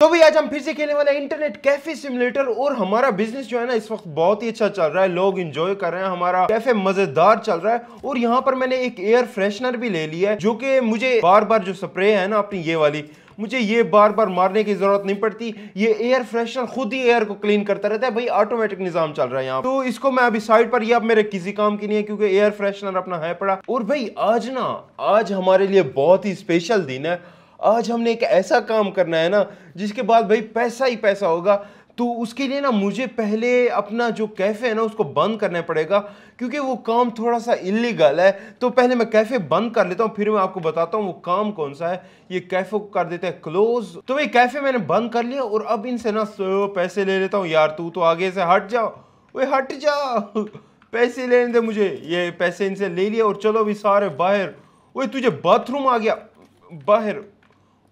तो भी आज हम फिर से खेलने वाले इंटरनेट कैफे सिमुलेटर और हमारा बिजनेस जो है ना इस वक्त बहुत ही अच्छा चल रहा है लोग इंजॉय कर रहे हैं हमारा कैफे मजेदार चल रहा है और यहाँ पर मैंने एक एयर फ्रेशनर भी ले लिया है जो कि मुझे बार बार जो स्प्रे है ना अपनी ये वाली मुझे ये बार बार मारने की जरूरत नहीं पड़ती ये एयर फ्रेशनर खुद ही एयर को क्लीन करता रहता है भाई ऑटोमेटिक निजाम चल रहा है यहाँ तो इसको मैं अभी साइड पर ये अब मेरे किसी काम की नहीं है क्योंकि एयर फ्रेशनर अपना है पड़ा और भाई आज ना आज हमारे लिए बहुत ही स्पेशल दिन है आज हमने एक ऐसा काम करना है ना जिसके बाद भाई पैसा ही पैसा होगा तो उसके लिए ना मुझे पहले अपना जो कैफ़े है ना उसको बंद करना पड़ेगा क्योंकि वो काम थोड़ा सा इलीगल है तो पहले मैं कैफ़े बंद कर लेता हूँ फिर मैं आपको बताता हूँ वो काम कौन सा है ये कैफ़े को कर देते हैं क्लोज तो भाई कैफ़े मैंने बंद कर लिया और अब इनसे ना पैसे ले लेता हूँ यार तू तो आगे से हट जाओ वे हट जाओ पैसे लेने दे मुझे ये पैसे इनसे ले लिए और चलो अभी सारे बाहर वही तुझे बाथरूम आ गया बाहर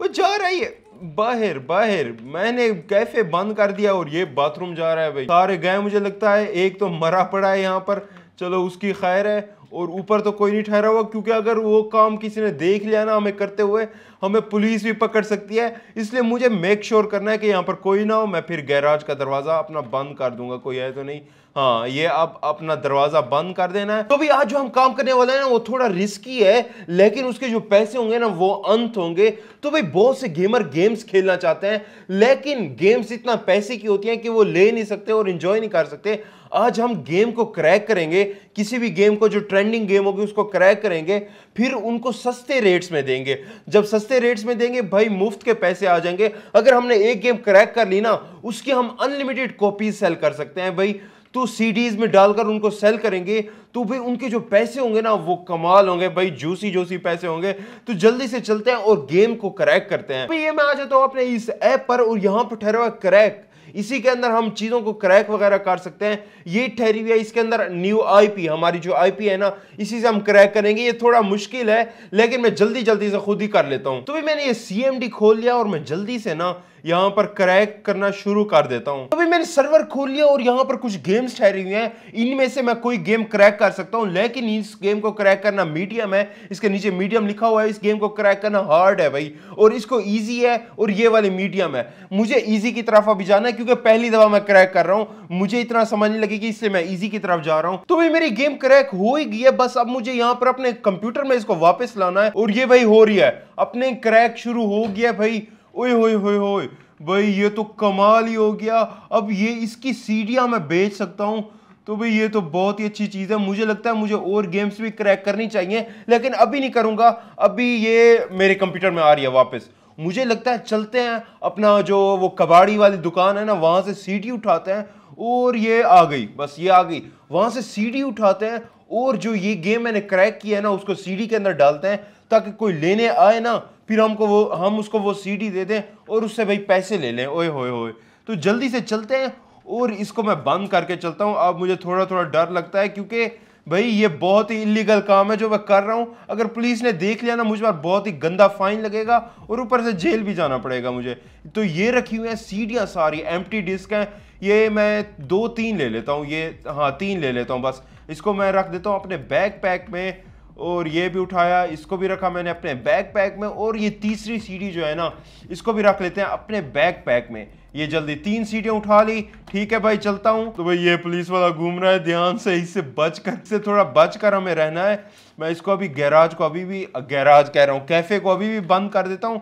वो जा रही है बाहर बाहर मैंने कैफे बंद कर दिया और ये बाथरूम जा रहा है भाई सारे गए मुझे लगता है एक तो मरा पड़ा है यहाँ पर चलो उसकी खैर है और ऊपर तो कोई नहीं ठहरा हुआ क्योंकि अगर वो काम किसी ने देख लिया ना हमें करते हुए हमें पुलिस भी पकड़ सकती है इसलिए मुझे मेक श्योर करना है कि यहाँ पर कोई ना हो मैं फिर गैराज का दरवाज़ा अपना बंद कर दूंगा कोई है तो नहीं हाँ ये अब अपना दरवाज़ा बंद कर देना है तो भी आज जो हम काम करने वाले हैं ना वो थोड़ा रिस्की है लेकिन उसके जो पैसे होंगे ना वो अंत होंगे तो भाई बहुत से गेमर गेम्स खेलना चाहते हैं लेकिन गेम्स इतना पैसे की होती हैं कि वो ले नहीं सकते और इन्जॉय नहीं कर सकते आज हम गेम को क्रैक करेंगे किसी भी गेम को जो ट्रेंडिंग गेम होगी उसको क्रैक करेंगे फिर उनको सस्ते रेट्स में देंगे जब सस्ते रेट्स में देंगे भाई मुफ्त के पैसे आ जाएंगे अगर हमने एक गेम क्रैक कर ली ना उसकी हम अनलिमिटेड कॉपीज सेल कर सकते हैं भाई तो सीडीज में डालकर उनको सेल करेंगे तो भाई उनके जो पैसे होंगे ना वो कमाल होंगे भाई जूसी जूसी पैसे होंगे तो जल्दी से चलते हैं और गेम को क्रैक करते हैं ये मैं आ जाता हूँ अपने इस ऐप पर और यहाँ पर ठहरा हुआ क्रैक इसी के अंदर हम चीज़ों को क्रैक वगैरह कर सकते हैं ये ठहरी हुई है इसके अंदर न्यू आईपी हमारी जो आईपी है ना इसी से हम क्रैक करेंगे ये थोड़ा मुश्किल है लेकिन मैं जल्दी जल्दी से खुद ही कर लेता हूं तो भी मैंने ये सीएमडी खोल लिया और मैं जल्दी से ना यहाँ पर क्रैक करना शुरू कर देता हूँ अभी मैंने सर्वर खोल लिया और यहाँ पर कुछ गेम्स ठहरी हुई हैं इनमें से मैं कोई गेम क्रैक कर सकता हूँ लेकिन इस गेम को क्रैक करना मीडियम है इसके नीचे मीडियम लिखा हुआ है इस गेम को क्रैक करना हार्ड है भाई और इसको ईजी है और ये वाली मीडियम है मुझे ईजी की तरफ अभी जाना है क्योंकि पहली दफा मैं क्रैक कर रहा हूँ मुझे इतना समझ नहीं लगेगी इससे मैं ईजी की तरफ जा रहा हूँ तो भाई मेरी गेम क्रैक हो ही गई है बस अब मुझे यहाँ पर अपने कंप्यूटर में इसको वापस लाना है और ये भाई हो रही है अपने क्रैक शुरू हो गया भाई ओए होए होए होए भाई ये तो कमाल ही हो गया अब ये इसकी सीढ़ियाँ मैं बेच सकता हूँ तो भाई ये तो बहुत ही अच्छी चीज़ है मुझे लगता है मुझे और गेम्स भी क्रैक करनी चाहिए लेकिन अभी नहीं करूँगा अभी ये मेरे कंप्यूटर में आ रही है वापस मुझे लगता है चलते हैं अपना जो वो कबाड़ी वाली दुकान है ना वहाँ से सीढ़ी उठाते हैं और ये आ गई बस ये आ गई वहाँ से सीढ़ी उठाते हैं और जो ये गेम मैंने क्रैक किया है ना उसको सीढ़ी के अंदर डालते हैं ताकि कोई लेने आए ना फिर हमको वो हम उसको वो सीडी दे दें और उससे भाई पैसे ले लें ओए होए होए तो जल्दी से चलते हैं और इसको मैं बंद करके चलता हूँ अब मुझे थोड़ा थोड़ा डर लगता है क्योंकि भाई ये बहुत ही इलीगल काम है जो मैं कर रहा हूँ अगर पुलिस ने देख लिया ना मुझ पर बहुत ही गंदा फाइन लगेगा और ऊपर से जेल भी जाना पड़ेगा मुझे तो ये रखी हुई हैं सीढ़ियाँ सारी एम डिस्क हैं ये मैं दो तीन ले लेता हूँ ये हाँ तीन ले लेता हूँ बस इसको मैं रख देता हूँ अपने बैग पैक में और ये भी उठाया इसको भी रखा मैंने अपने बैग पैक में और ये तीसरी सीढ़ी जो है ना इसको भी रख लेते हैं अपने बैग पैक में ये जल्दी तीन सीटें उठा ली ठीक है भाई चलता हूँ तो भाई ये पुलिस वाला घूम रहा है ध्यान से इससे बच कर इससे थोड़ा बच कर हमें रहना है मैं इसको अभी गैराज को अभी भी गैराज कह रहा हूँ कैफ़े को अभी भी बंद कर देता हूँ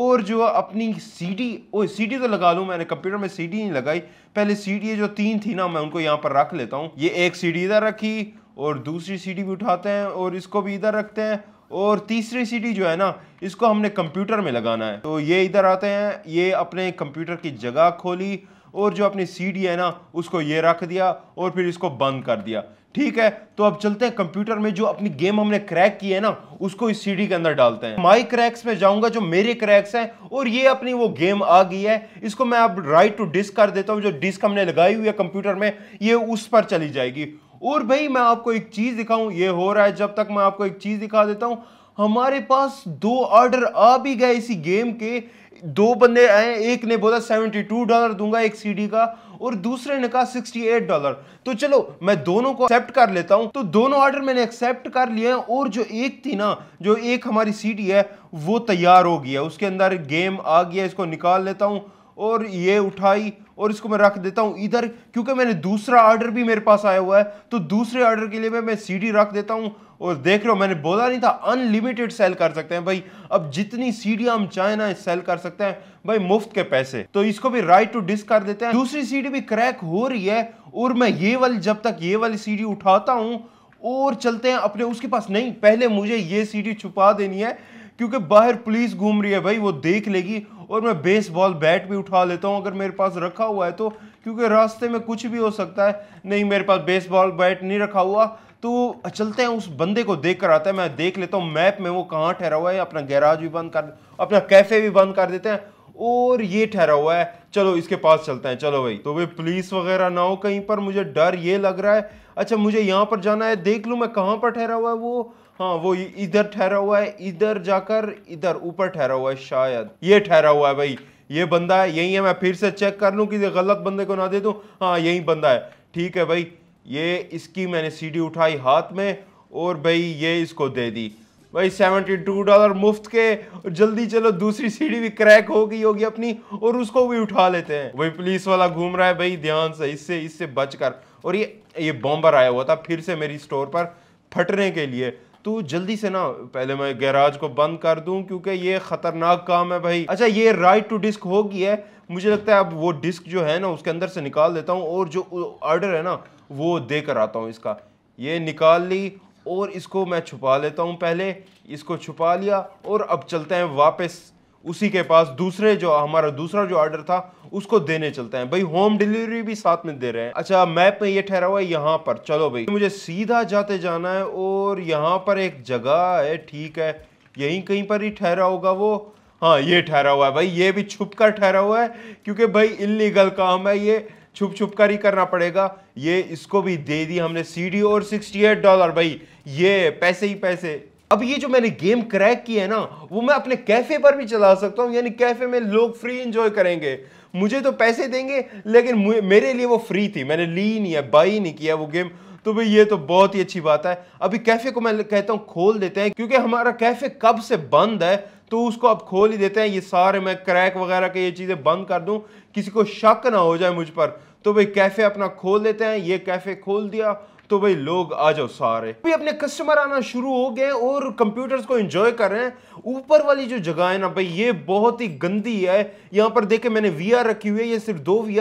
और जो अपनी सीडी ओ सीडी तो लगा लूँ मैंने कंप्यूटर में सीडी नहीं लगाई पहले सीडी जो तीन थी ना मैं उनको यहाँ पर रख लेता हूँ ये एक सीडी इधर रखी और दूसरी सीटी भी उठाते हैं और इसको भी इधर रखते हैं और तीसरी सीटी जो है ना इसको हमने कंप्यूटर में लगाना है तो ये इधर आते हैं ये अपने कंप्यूटर की जगह खोली और जो अपनी सीढ़ी है ना उसको ये रख दिया और फिर इसको बंद कर दिया ठीक है तो अब चलते हैं कंप्यूटर में जो अपनी गेम हमने क्रैक की है ना उसको इस सीडी के अंदर डालते हैं माई क्रैक्स में जाऊंगा जो मेरे क्रैक्स हैं और ये अपनी वो गेम आ गई है इसको मैं अब राइट टू डिस्क कर देता हूँ जो डिस्क हमने लगाई हुई है कंप्यूटर में ये उस पर चली जाएगी और भाई मैं आपको एक चीज़ दिखाऊं ये हो रहा है जब तक मैं आपको एक चीज़ दिखा देता हूं हमारे पास दो ऑर्डर आ भी गए इसी गेम के दो बंदे आए एक ने बोला 72 डॉलर दूंगा एक सीडी का और दूसरे ने कहा 68 डॉलर तो चलो मैं दोनों को एक्सेप्ट कर लेता हूं तो दोनों ऑर्डर मैंने एक्सेप्ट कर लिए हैं और जो एक थी ना जो एक हमारी सीडी है वो तैयार हो गई है उसके अंदर गेम आ गया इसको निकाल लेता हूं और ये उठाई और इसको मैं रख देता हूँ इधर क्योंकि मैंने दूसरा ऑर्डर भी मेरे पास आया हुआ है तो दूसरे ऑर्डर के लिए मैं मैं सीडी रख देता हूँ और देख रहे हो मैंने बोला नहीं था अनलिमिटेड सेल कर सकते हैं भाई अब जितनी सीडी हम चाहें ना सेल कर सकते हैं भाई मुफ्त के पैसे तो इसको भी राइट टू डिस्क कर देते हैं दूसरी सीडी भी क्रैक हो रही है और मैं ये वाली जब तक ये वाली सीडी उठाता हूँ और चलते हैं अपने उसके पास नहीं पहले मुझे ये सीडी छुपा देनी है क्योंकि बाहर पुलिस घूम रही है भाई वो देख लेगी और मैं बेसबॉल बैट भी उठा लेता हूँ अगर मेरे पास रखा हुआ है तो क्योंकि रास्ते में कुछ भी हो सकता है नहीं मेरे पास बेसबॉल बैट नहीं रखा हुआ तो चलते हैं उस बंदे को देख कर आता है मैं देख लेता हूँ मैप में वो कहाँ ठहरा हुआ है अपना गैराज भी बंद कर अपना कैफ़े भी बंद कर देते हैं और ये ठहरा हुआ है चलो इसके पास चलते हैं चलो भाई तो भाई पुलिस वगैरह ना हो कहीं पर मुझे डर ये लग रहा है अच्छा मुझे यहाँ पर जाना है देख लूँ मैं कहाँ पर ठहरा हुआ है वो हाँ वो इधर ठहरा हुआ है इधर जाकर इधर ऊपर ठहरा हुआ है शायद ये ठहरा हुआ है भाई ये बंदा है यही है मैं फिर से चेक कर लूँ कि गलत बंदे को ना दे दूँ हाँ यही बंदा है ठीक है भाई ये इसकी मैंने सीडी उठाई हाथ में और भाई ये इसको दे दी भाई सेवेंटी टू डॉलर मुफ्त के जल्दी चलो दूसरी सीढ़ी भी क्रैक हो गई होगी अपनी और उसको भी उठा लेते हैं वही पुलिस वाला घूम रहा है भाई ध्यान से इससे इससे बचकर और ये ये बॉम्बर आया हुआ था फिर से मेरी स्टोर पर फटने के लिए तू जल्दी से ना पहले मैं गैराज को बंद कर दूं क्योंकि ये ख़तरनाक काम है भाई अच्छा ये राइट टू डिस्क होगी है मुझे लगता है अब वो डिस्क जो है ना उसके अंदर से निकाल देता हूँ और जो ऑर्डर है ना वो दे कर आता हूँ इसका ये निकाल ली और इसको मैं छुपा लेता हूँ पहले इसको छुपा लिया और अब चलते हैं वापस उसी के पास दूसरे जो हमारा दूसरा जो ऑर्डर था उसको देने चलते हैं भाई होम डिलीवरी भी साथ में दे रहे हैं अच्छा मैप में ये ठहरा हुआ है यहाँ पर चलो भाई मुझे सीधा जाते जाना है और यहाँ पर एक जगह है ठीक है यहीं कहीं पर ही ठहरा होगा वो हाँ ये ठहरा हुआ है भाई ये भी छुप कर ठहरा हुआ है क्योंकि भाई इलीगल काम है ये छुप छुप कर ही करना पड़ेगा ये इसको भी दे दी हमने सीडी और सिक्सटी एट डॉलर भाई ये पैसे ही पैसे अब ये जो मैंने गेम क्रैक की है ना वो मैं अपने कैफे पर भी चला सकता हूँ यानी कैफे में लोग फ्री इंजॉय करेंगे मुझे तो पैसे देंगे लेकिन मेरे लिए वो फ्री थी मैंने ली ही नहीं है बाई नहीं किया वो गेम तो भाई ये तो बहुत ही अच्छी बात है अभी कैफे को मैं कहता हूँ खोल देते हैं क्योंकि हमारा कैफे कब से बंद है तो उसको अब खोल ही देते हैं ये सारे मैं क्रैक वगैरह के ये चीज़ें बंद कर दूँ किसी को शक ना हो जाए मुझ पर तो भाई कैफे अपना खोल देते हैं ये कैफे खोल दिया तो भाई लोग आ जाओ सारे भी अपने कस्टमर आना शुरू हो गए और कंप्यूटर्स को एंजॉय कर रहे हैं ऊपर वाली जो जगह है ना भाई ये बहुत ही गंदी है यहाँ पर देखे मैंने वी रखी हुई है ये सिर्फ दो वी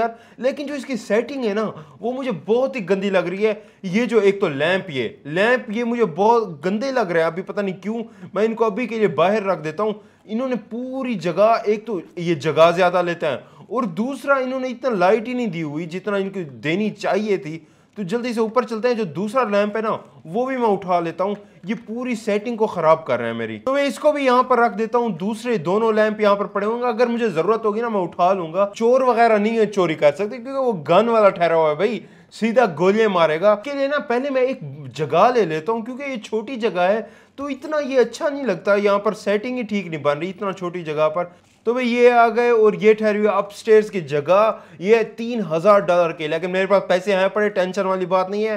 लेकिन जो इसकी सेटिंग है ना वो मुझे बहुत ही गंदी लग रही है ये जो एक तो लैंप ये लैंप ये मुझे बहुत गंदे लग रहे हैं अभी पता नहीं क्यों मैं इनको अभी के लिए बाहर रख देता हूँ इन्होंने पूरी जगह एक तो ये जगह ज़्यादा लेते हैं और दूसरा इन्होंने इतना लाइट ही नहीं दी हुई जितना इनको देनी चाहिए थी तो जल्दी से ऊपर चलते हैं जो दूसरा लैंप है ना वो भी मैं उठा लेता हूँ ये पूरी सेटिंग को ख़राब कर रहे हैं मेरी तो मैं इसको भी यहाँ पर रख देता हूँ दूसरे दोनों लैंप यहाँ पर पड़े होंगे अगर मुझे ज़रूरत होगी ना मैं उठा लूंगा चोर वगैरह नहीं है चोरी कर सकते क्योंकि वो गन वाला ठहरा हुआ है भाई सीधा गोलियां मारेगा के लिए ना पहले मैं एक जगह ले लेता हूँ क्योंकि ये छोटी जगह है तो इतना ये अच्छा नहीं लगता यहाँ पर सेटिंग ही ठीक नहीं बन रही इतना छोटी जगह पर तो भाई ये आ गए और ये ठहरी हुई अपस्टेयर्स की जगह ये तीन हज़ार डॉलर की लेकिन मेरे पास पैसे हैं पड़े टेंशन वाली बात नहीं है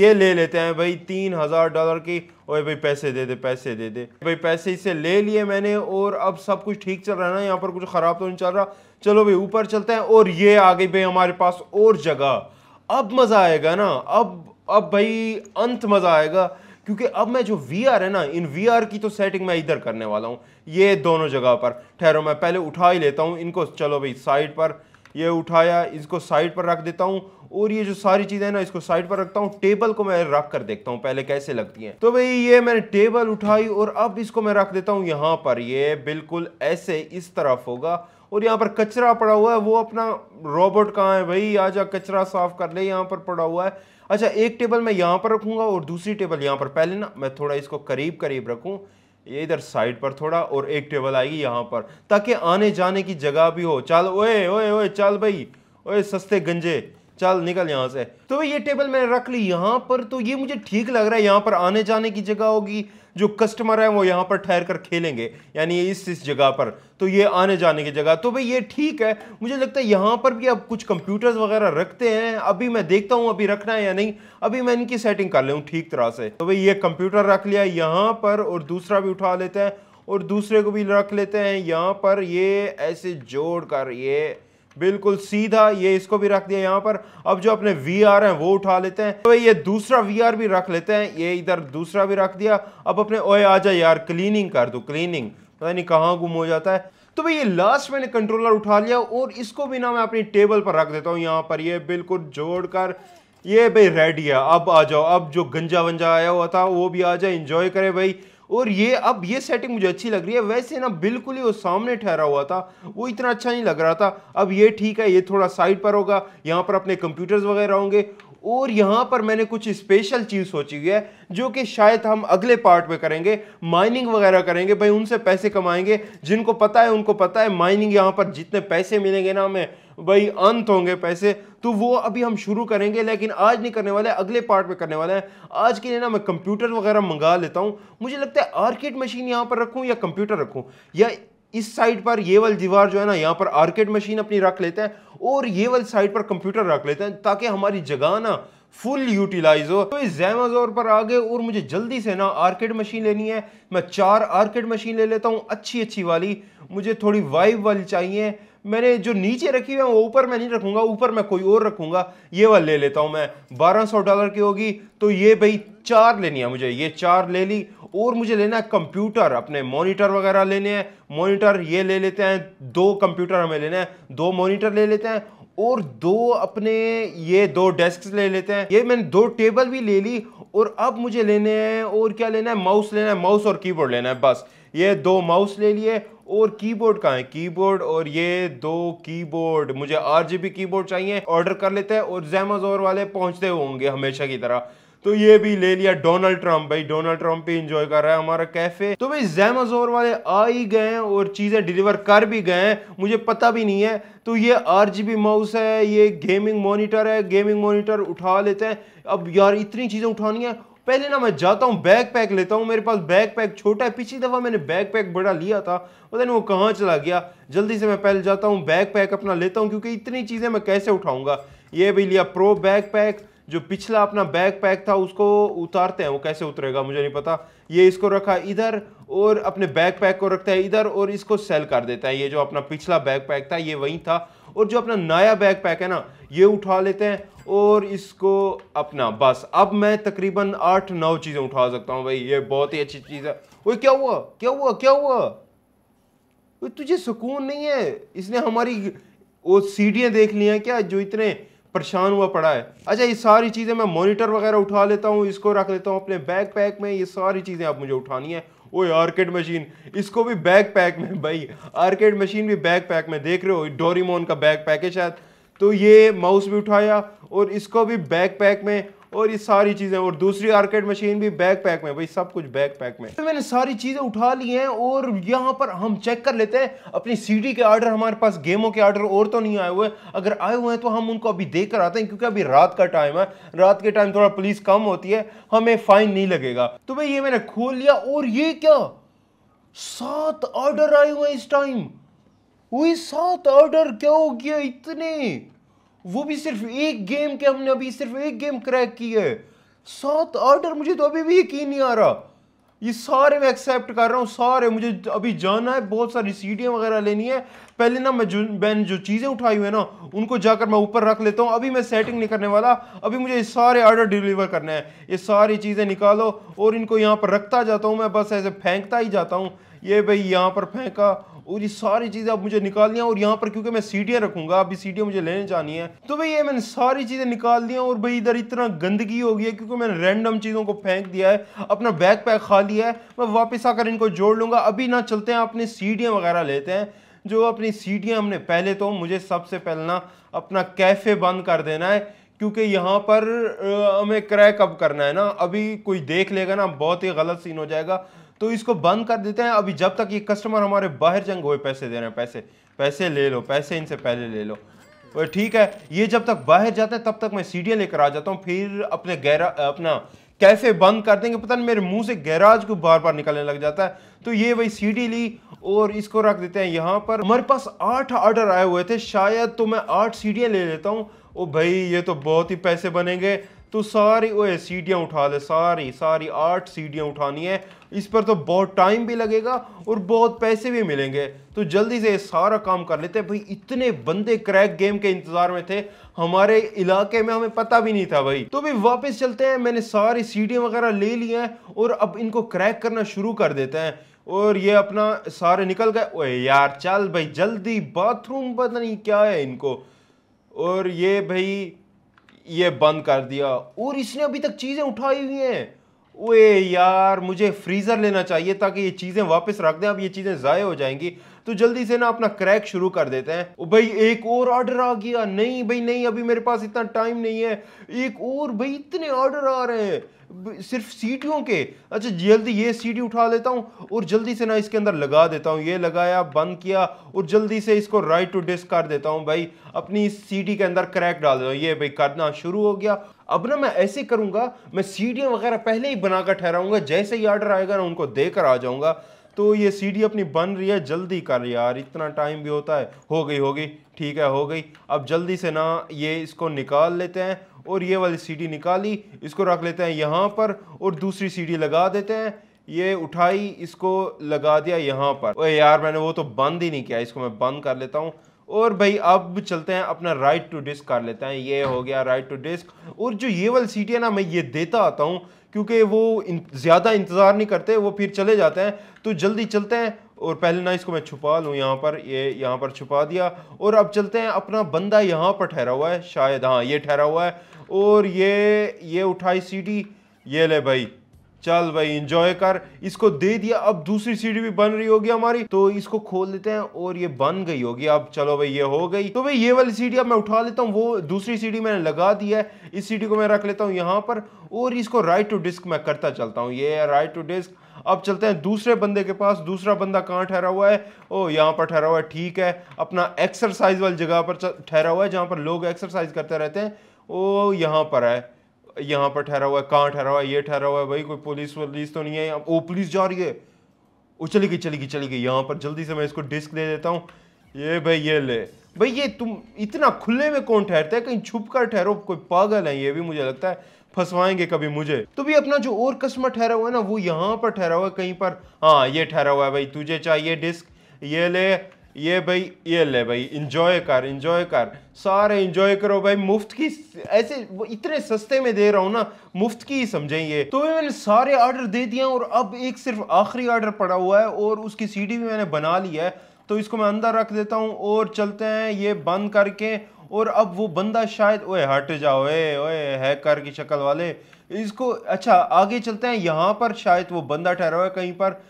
ये ले लेते हैं भाई तीन हज़ार डॉलर की और भाई पैसे दे दे पैसे दे दे भाई पैसे इसे ले लिए मैंने और अब सब कुछ ठीक चल रहा है ना यहाँ पर कुछ ख़राब तो नहीं चल रहा चलो भाई ऊपर चलते हैं और ये आ गई भाई हमारे पास और जगह अब मज़ा आएगा ना अब अब भाई अंत मज़ा आएगा क्योंकि अब मैं जो वी है ना इन वी की तो सेटिंग मैं इधर करने वाला हूँ ये दोनों जगह पर ठहरो मैं पहले उठा ही लेता हूँ इनको चलो भाई साइड पर ये उठाया इसको साइड पर रख देता हूँ और ये जो सारी चीज़ें ना इसको साइड पर रखता हूँ टेबल को मैं रख कर देखता हूँ पहले कैसे लगती हैं तो भाई ये मैंने टेबल उठाई और अब इसको मैं रख देता हूँ यहाँ पर ये बिल्कुल ऐसे इस तरफ होगा और यहाँ पर कचरा पड़ा हुआ है वो अपना रोबोट कहाँ है भाई आ जा कचरा साफ कर ले यहाँ पर पड़ा हुआ है अच्छा एक टेबल मैं यहाँ पर रखूँगा और दूसरी टेबल यहाँ पर पहले ना मैं थोड़ा इसको करीब करीब रखूँ ये इधर साइड पर थोड़ा और एक टेबल आएगी यहाँ पर ताकि आने जाने की जगह भी हो चल ओए ओए ओए चल भाई ओए सस्ते गंजे चल निकल यहाँ से तो ये टेबल मैंने रख ली यहाँ पर तो ये मुझे ठीक लग रहा है यहाँ पर आने जाने की जगह होगी जो कस्टमर हैं वो यहाँ पर ठहर कर खेलेंगे यानी इस इस जगह पर तो ये आने जाने की जगह तो भाई ये ठीक है मुझे लगता है यहाँ पर भी अब कुछ कंप्यूटर्स वगैरह रखते हैं अभी मैं देखता हूँ अभी रखना है या नहीं अभी मैं इनकी सेटिंग कर लूँ ठीक तरह से तो भाई ये कंप्यूटर रख लिया यहाँ पर और दूसरा भी उठा लेते हैं और दूसरे को भी रख लेते हैं यहाँ पर ये ऐसे जोड़ कर ये बिल्कुल सीधा ये इसको भी रख दिया यहाँ पर अब जो अपने वी आर है वो उठा लेते हैं तो ये दूसरा वी आर भी रख लेते हैं ये इधर दूसरा भी रख दिया अब अपने ओए आ जा यार क्लीनिंग कर दो क्लीनिंग पता नहीं कहाँ गुम हो जाता है तो भाई ये लास्ट मैंने कंट्रोलर उठा लिया और इसको भी ना मैं अपनी टेबल पर रख देता हूँ यहाँ पर ये बिल्कुल जोड़ कर ये भाई रेडी है अब आ जाओ अब जो गंजा वंजा आया हुआ था वो भी आ जाए इंजॉय करे भाई और ये अब ये सेटिंग मुझे अच्छी लग रही है वैसे ना बिल्कुल ही वो सामने ठहरा हुआ था वो इतना अच्छा नहीं लग रहा था अब ये ठीक है ये थोड़ा साइड पर होगा यहाँ पर अपने कंप्यूटर्स वगैरह होंगे और यहाँ पर मैंने कुछ स्पेशल चीज़ सोची हुई है जो कि शायद हम अगले पार्ट में करेंगे माइनिंग वगैरह करेंगे भाई उनसे पैसे कमाएंगे जिनको पता है उनको पता है माइनिंग यहाँ पर जितने पैसे मिलेंगे ना हमें भाई अंत होंगे पैसे तो वो अभी हम शुरू करेंगे लेकिन आज नहीं करने वाले अगले पार्ट में करने वाले हैं आज के लिए ना मैं कंप्यूटर वगैरह मंगा लेता हूँ मुझे लगता है आर्किड मशीन यहाँ पर रखूँ या कंप्यूटर रखूँ या इस साइड पर ये वाली दीवार जो है ना यहाँ पर आर्केड मशीन अपनी रख लेते हैं और ये वाली साइड पर कंप्यूटर रख लेते हैं ताकि हमारी जगह ना फुल यूटिलाइज हो तो इस जैमाजोर पर आ गए और मुझे जल्दी से ना आर्केड मशीन लेनी है मैं चार आर्केड मशीन ले लेता हूँ अच्छी अच्छी वाली मुझे थोड़ी वाइब वाली चाहिए मैंने जो नीचे रखी है वो ऊपर मैं नहीं रखूंगा ऊपर मैं कोई और रखूंगा ये वाला ले लेता हूँ मैं 1200 डॉलर की होगी तो ये भाई चार लेनी है मुझे ये चार ले ली और मुझे लेना है कंप्यूटर अपने मॉनिटर वगैरह लेने हैं मॉनिटर ये ले लेते हैं दो कंप्यूटर हमें लेने हैं दो मॉनिटर ले लेते हैं और दो अपने ये दो डेस्क ले लेते हैं ये मैंने दो टेबल भी ले ली और अब मुझे लेने हैं और क्या लेना है माउस लेना है माउस और कीबोर्ड लेना है बस ये दो माउस ले लिए और कीबोर्ड कहा है कीबोर्ड और ये दो कीबोर्ड मुझे आरजीबी कीबोर्ड चाहिए ऑर्डर कर लेते हैं और जैमाजोर वाले पहुंचते होंगे हमेशा की तरह तो ये भी ले लिया डोनाल्ड ट्रंप भाई डोनाल्ड ट्रंप भी इंजॉय कर रहा है हमारा कैफे तो भाई जैमाजोर वाले आ ही गए हैं और चीज़ें डिलीवर कर भी गए हैं मुझे पता भी नहीं है तो ये आर माउस है ये गेमिंग मोनिटर है गेमिंग मोनिटर उठा लेते हैं अब यार इतनी चीज़ें उठानी है पहले ना मैं जाता हूँ बैग पैक लेता हूँ मेरे पास बैग पैक छोटा है पिछली दफ़ा मैंने बैग पैक बड़ा लिया था पता नहीं वो कहाँ चला गया जल्दी से मैं पहले जाता हूँ बैग पैक अपना लेता हूँ क्योंकि इतनी चीज़ें मैं कैसे उठाऊँगा ये भी लिया प्रो बैग पैक जो पिछला अपना बैग पैक था उसको उतारते हैं वो कैसे उतरेगा मुझे नहीं पता ये इसको रखा इधर और अपने बैग पैक को रखता है इधर और इसको सेल कर देता है ये जो अपना पिछला बैग पैक था ये वहीं था और जो अपना नया बैग पैक है ना ये उठा लेते हैं और इसको अपना बस अब मैं तकरीबन आठ नौ चीज़ें उठा सकता हूँ भाई ये बहुत ही अच्छी चीज़ है वो क्या हुआ क्या हुआ क्या हुआ तुझे सुकून नहीं है इसने हमारी वो सीढ़ियाँ देख ली हैं क्या जो इतने परेशान हुआ पड़ा है अच्छा ये सारी चीज़ें मैं मॉनिटर वगैरह उठा लेता हूँ इसको रख लेता हूँ अपने बैग पैक में ये सारी चीज़ें अब मुझे उठानी है वो आर्केड मशीन इसको भी बैग पैक में भाई आर्केड मशीन भी बैग पैक में देख रहे हो डोरीमोन का बैग पैक है शायद तो ये माउस भी उठाया और इसको भी बैक पैक में और ये सारी चीज़ें और दूसरी आर्केड मशीन भी बैक पैक में भाई सब कुछ बैक पैक में तो मैंने सारी चीज़ें उठा ली हैं और यहाँ पर हम चेक कर लेते हैं अपनी सीडी के आर्डर हमारे पास गेमों के आर्डर और तो नहीं आए हुए अगर आए हुए हैं तो हम उनको अभी देख कर आते हैं क्योंकि अभी रात का टाइम है रात के टाइम थोड़ा पुलिस कम होती है हमें फाइन नहीं लगेगा तो भाई ये मैंने खोल लिया और ये क्या सात ऑर्डर आए हुए इस टाइम वही सात ऑर्डर क्या हो गया इतने वो भी सिर्फ एक गेम के हमने अभी सिर्फ एक गेम क्रैक की है सात ऑर्डर मुझे तो अभी भी यकीन नहीं आ रहा ये सारे मैं एक्सेप्ट कर रहा हूँ सारे मुझे अभी जाना है बहुत सारी सीढ़ियाँ वगैरह लेनी है पहले ना मैं जो मैंने जो चीज़ें उठाई हुई है ना उनको जाकर मैं ऊपर रख लेता हूँ अभी मैं सेटिंग नहीं करने वाला अभी मुझे ये सारे ऑर्डर डिलीवर करने हैं ये सारी चीज़ें निकालो और इनको यहाँ पर रखता जाता हूँ मैं बस ऐसे फेंकता ही जाता हूँ ये भाई यहाँ पर फेंका और ये सारी चीज़ें अब मुझे निकालनी है और यहाँ पर क्योंकि मैं सीटियाँ रखूँगा अभी सीटियाँ मुझे लेने जानी है तो भाई ये मैंने सारी चीज़ें निकाल दी और भाई इधर इतना गंदगी हो गई है क्योंकि मैंने रैंडम चीज़ों को फेंक दिया है अपना बैग पैक खा लिया है मैं वापिस आकर इनको जोड़ लूंगा अभी ना चलते हैं अपनी सीटियाँ वगैरह लेते हैं जो अपनी सीटियाँ हमने पहले तो मुझे सबसे पहले ना अपना कैफ़े बंद कर देना है क्योंकि यहाँ पर हमें क्रैक अप करना है ना अभी कोई देख लेगा ना बहुत ही गलत सीन हो जाएगा तो इसको बंद कर देते हैं अभी जब तक ये कस्टमर हमारे बाहर जंग हुए पैसे दे रहे हैं पैसे पैसे ले लो पैसे इनसे पहले ले लो तो ठीक है ये जब तक बाहर जाते हैं तब तक मैं सीढ़ियाँ लेकर आ जाता हूँ फिर अपने गैरा अपना कैफे बंद कर देंगे पता नहीं मेरे मुंह से गैराज को बार बार निकलने लग जाता है तो ये वही सीढ़ी ली और इसको रख देते हैं यहाँ पर हमारे पास आठ ऑर्डर आए हुए थे शायद तो मैं आठ सीढ़ियाँ ले लेता हूँ ओ भाई ये तो बहुत ही पैसे बनेंगे तो सारी वो सीढ़ियाँ उठा ले सारी सारी आठ सीढ़ियाँ उठानी है इस पर तो बहुत टाइम भी लगेगा और बहुत पैसे भी मिलेंगे तो जल्दी से सारा काम कर लेते हैं भाई इतने बंदे क्रैक गेम के इंतज़ार में थे हमारे इलाके में हमें पता भी नहीं था भाई तो भी वापस चलते हैं मैंने सारी सीढ़ियाँ वगैरह ले ली हैं और अब इनको क्रैक करना शुरू कर देते हैं और ये अपना सारे निकल गए ओ यार चल भाई जल्दी बाथरूम पता नहीं क्या है इनको और ये भाई ये बंद कर दिया और इसने अभी तक चीज़ें उठाई हुई हैं ओए यार मुझे फ्रीज़र लेना चाहिए ताकि ये चीज़ें वापस रख दें अब ये चीज़ें ज़ाया हो जाएंगी तो जल्दी से ना अपना क्रैक शुरू कर देते हैं ओ भाई एक और ऑर्डर आ गया नहीं भाई नहीं अभी मेरे पास इतना टाइम नहीं है एक और भाई इतने ऑर्डर आ रहे हैं सिर्फ सीटियों के अच्छा जल्दी ये सीटी उठा लेता हूँ और जल्दी से ना इसके अंदर लगा देता हूँ ये लगाया बंद किया और जल्दी से इसको राइट टू डिस्क कर देता हूँ भाई अपनी सीटी के अंदर क्रैक डाल देता हूँ ये भाई करना शुरू हो गया अब ना मैं ऐसे करूँगा मैं सीटियाँ वगैरह पहले ही बनाकर ठहराऊंगा जैसे ही आर्डर आएगा ना उनको देकर आ जाऊँगा तो ये सीडी अपनी बन रही है जल्दी कर यार इतना टाइम भी होता है हो गई हो गई ठीक है हो गई अब जल्दी से ना ये इसको निकाल लेते हैं और ये वाली सीढ़ी निकाली इसको रख लेते हैं यहाँ पर और दूसरी सीढ़ी लगा देते हैं ये उठाई इसको लगा दिया यहाँ पर ओए यार मैंने वो तो बंद ही नहीं किया इसको मैं बंद कर लेता हूँ और भाई अब चलते हैं अपना राइट टू डिस्क कर लेते हैं ये हो गया राइट टू डिस्क और जो ये वाली सीटी है ना मैं ये देता आता हूँ क्योंकि वो इन, ज़्यादा इंतज़ार नहीं करते वो फिर चले जाते हैं तो जल्दी चलते हैं और पहले ना इसको मैं छुपा लूँ यहाँ पर ये यहाँ पर छुपा दिया और अब चलते हैं अपना बंदा यहाँ पर ठहरा हुआ है शायद हाँ ये ठहरा हुआ है और ये ये उठाई सीढ़ी ये ले भाई चल भाई इंजॉय कर इसको दे दिया अब दूसरी सीढ़ी भी बन रही होगी हमारी तो इसको खोल देते हैं और ये बन गई होगी अब चलो भाई ये हो गई तो भाई ये वाली सीढ़ी अब मैं उठा लेता हूँ वो दूसरी सीढ़ी मैंने लगा दी है इस सीढ़ी को मैं रख लेता हूँ यहाँ पर और इसको राइट टू डिस्क मैं करता चलता हूँ ये राइट टू डिस्क अब चलते हैं दूसरे बंदे के पास दूसरा बंदा कहाँ ठहरा हुआ है ओ यहाँ पर ठहरा हुआ है ठीक है अपना एक्सरसाइज वाली जगह पर ठहरा हुआ है जहाँ पर लोग एक्सरसाइज करते रहते हैं ओ यहाँ पर है यहाँ पर ठहरा हुआ है कहाँ ठहरा हुआ है ये ठहरा हुआ है भाई कोई पुलिस वुलिस तो नहीं है ओ पुलिस जा रही है वो चली गई चली गई चली गई यहाँ पर जल्दी से मैं इसको डिस्क दे देता हूँ ये भाई ये ले भाई ये तुम इतना खुले में कौन ठहरता है कहीं छुप कर ठहरो कोई पागल है ये भी मुझे लगता है फंसवाएंगे कभी मुझे तो भी अपना जो और कस्टमर ठहरा हुआ है ना वो यहाँ पर ठहरा हुआ है कहीं पर हाँ ये ठहरा हुआ है भाई तुझे चाहिए डिस्क ये ले ये भाई ये ले भाई इंजॉय कर इंजॉय कर सारे इंजॉय करो भाई मुफ्त की ऐसे वो इतने सस्ते में दे रहा हूँ ना मुफ्त की ही समझें ये तो मैंने सारे ऑर्डर दे दिया और अब एक सिर्फ आखिरी ऑर्डर पड़ा हुआ है और उसकी सीडी भी मैंने बना ली है तो इसको मैं अंदर रख देता हूँ और चलते हैं ये बंद करके और अब वो बंदा शायद ओए हट जाओ ओए ओए हैकर की शक्ल वाले इसको अच्छा आगे चलते हैं यहाँ पर शायद वो बंदा ठहरा हुआ है कहीं पर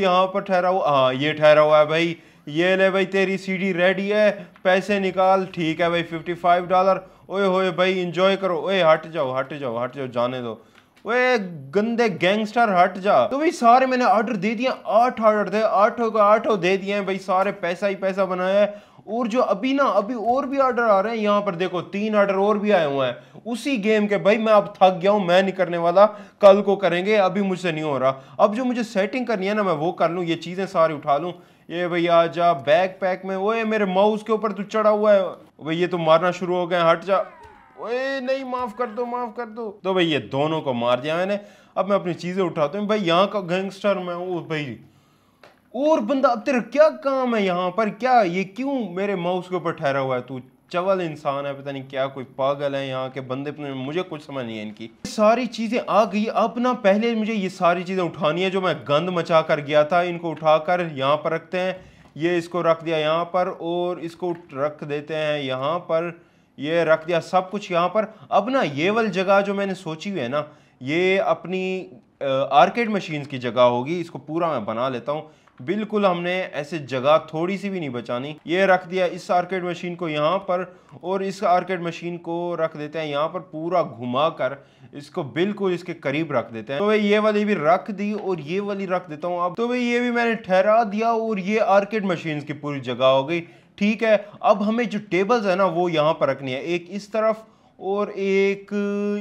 यहाँ पर ठहरा हुआ हाँ ये ठहरा हुआ है भाई ये ले भाई तेरी सीडी रेडी है पैसे निकाल ठीक है भाई फिफ्टी फाइव डॉलर ओए होए भाई इंजॉय करो ओए हट जाओ हट जाओ हट जाओ जाने दो ओए गंदे गैंगस्टर हट जा तो भाई सारे मैंने ऑर्डर दे दिए आठ ऑर्डर थे आठों का आठों दे दिए हैं भाई सारे पैसा ही पैसा बनाया है और जो अभी ना अभी और भी ऑर्डर आ रहे हैं यहाँ पर देखो तीन ऑर्डर और भी आए हुए हैं उसी गेम के भाई मैं अब थक गया हूँ मैं नहीं करने वाला कल को करेंगे अभी मुझसे नहीं हो रहा अब जो मुझे सेटिंग करनी है ना मैं वो कर लूँ ये चीज़ें सारी उठा लूँ ये भैया जा बैग पैक में वो मेरे माउस के ऊपर तो चढ़ा हुआ है भाई ये तो मारना शुरू हो गए हट जा ओए नहीं माफ़ कर दो माफ़ कर दो तो भाई ये दोनों को मार दिया मैंने अब मैं अपनी चीज़ें उठाता हूँ भाई यहाँ का गैंगस्टर मैं हूँ भाई और बंदा अब तेरा क्या काम है यहाँ पर क्या ये क्यों मेरे माउस के ऊपर ठहरा हुआ है तू चवल इंसान है पता नहीं क्या कोई पागल है यहाँ के बंदे मुझे कुछ समझ नहीं है इनकी सारी चीज़ें आ गई अब ना पहले मुझे ये सारी चीज़ें उठानी है जो मैं गंद मचा कर गया था इनको उठा कर यहाँ पर रखते हैं ये इसको रख दिया यहाँ पर और इसको रख देते हैं यहाँ पर ये रख दिया सब कुछ यहाँ पर अब ना ये वल जगह जो मैंने सोची हुई है ना ये अपनी आर्केड मशीन की जगह होगी इसको पूरा मैं बना लेता हूँ बिल्कुल हमने ऐसे जगह थोड़ी सी भी नहीं बचानी ये रख दिया इस आर्केड मशीन को यहाँ पर और इस आर्केड मशीन को रख देते हैं यहाँ पर पूरा घुमा कर इसको बिल्कुल इसके करीब रख देते हैं तो भाई ये वाली भी रख दी और ये वाली रख देता हूँ अब तो भाई ये भी मैंने ठहरा दिया और ये आर्केड मशीन की पूरी जगह हो गई ठीक है अब हमें जो टेबल्स है ना वो यहाँ पर रखनी है एक इस तरफ और एक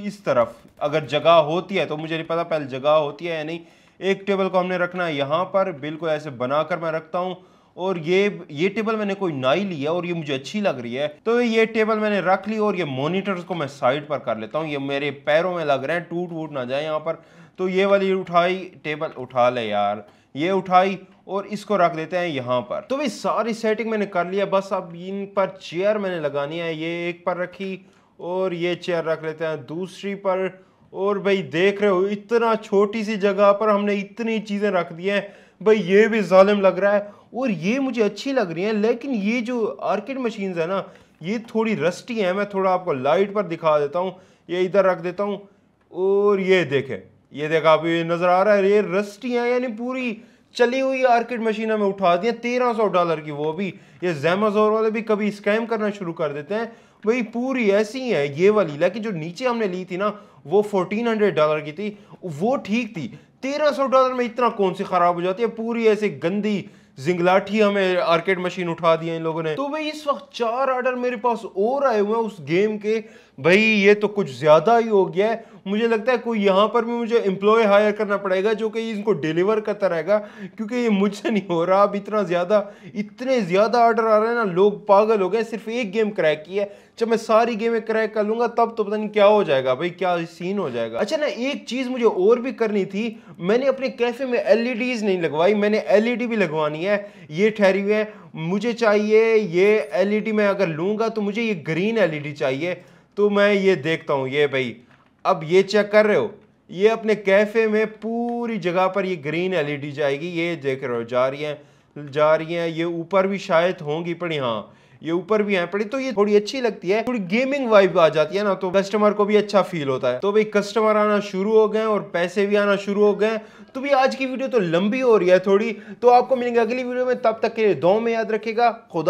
इस तरफ अगर जगह होती है तो मुझे नहीं पता पहले जगह होती है या नहीं एक टेबल को हमने रखना है यहाँ पर बिल्कुल ऐसे बनाकर मैं रखता हूँ और ये ये टेबल मैंने कोई नाई है और ये मुझे अच्छी लग रही है तो ये टेबल मैंने रख ली और ये मोनिटर्स को मैं साइड पर कर लेता हूँ ये मेरे पैरों में लग रहे हैं टूट वूट ना जाए यहाँ पर तो ये वाली उठाई टेबल उठा ले यार ये उठाई और इसको रख देते हैं यहाँ पर तो भाई सारी सेटिंग मैंने कर लिया बस अब इन पर चेयर मैंने लगानी है ये एक पर रखी और ये चेयर रख लेते हैं दूसरी पर और भाई देख रहे हो इतना छोटी सी जगह पर हमने इतनी चीज़ें रख दी हैं भाई ये भी ालिम लग रहा है और ये मुझे अच्छी लग रही हैं लेकिन ये जो आर्किड मशीन्स है ना ये थोड़ी रस्टी हैं मैं थोड़ा आपको लाइट पर दिखा देता हूँ ये इधर रख देता हूँ और ये देखें ये देखा आप ये नज़र आ रहा है ये रस्टी हैं यानी पूरी चली हुई आर्किड मशीन हमें उठा दी है तेरह सौ डॉलर की वो भी ये जैमाजोर वाले भी कभी स्कैम करना शुरू कर देते हैं भाई पूरी ऐसी है ये वाली लेकिन जो नीचे हमने ली थी ना वो 1400 डॉलर की थी वो ठीक थी 1300 डॉलर में इतना कौन सी ख़राब हो जाती है पूरी ऐसे गंदी जिंगलाठी हमें आर्केड मशीन उठा दिया इन लोगों ने तो भाई इस वक्त चार आर्डर मेरे पास और आए हुए हैं उस गेम के भाई ये तो कुछ ज़्यादा ही हो गया है मुझे लगता है कोई यहाँ पर भी मुझे एम्प्लॉय हायर करना पड़ेगा जो कि इनको डिलीवर करता रहेगा क्योंकि ये मुझसे नहीं हो रहा अब इतना ज़्यादा इतने ज़्यादा ऑर्डर आ रहे हैं ना लोग पागल हो गए सिर्फ एक गेम क्रैक की है जब मैं सारी गेमें क्रैक कर लूँगा तब तो पता नहीं क्या हो जाएगा भाई क्या सीन हो जाएगा अच्छा ना एक चीज़ मुझे और भी करनी थी मैंने अपने कैफ़े में एल e नहीं लगवाई मैंने एल e भी लगवानी है ये ठहरी हुई है मुझे चाहिए ये एल e मैं अगर लूँगा तो मुझे ये ग्रीन एल चाहिए तो मैं ये देखता हूँ ये भाई अब ये चेक कर रहे हो ये अपने कैफ़े में पूरी जगह पर ये ग्रीन एलईडी जाएगी ये देख रहे हो जा रही हैं जा रही हैं ये ऊपर भी शायद होंगी पड़ी हाँ ये ऊपर भी हैं पड़ी तो ये थोड़ी अच्छी लगती है थोड़ी गेमिंग वाइब आ जाती है ना तो कस्टमर को भी अच्छा फील होता है तो भाई कस्टमर आना शुरू हो गए और पैसे भी आना शुरू हो गए तो भी आज की वीडियो तो लंबी हो रही है थोड़ी तो आपको मिलेंगे अगली वीडियो में तब तक के लिए दो में याद रखेगा खुदा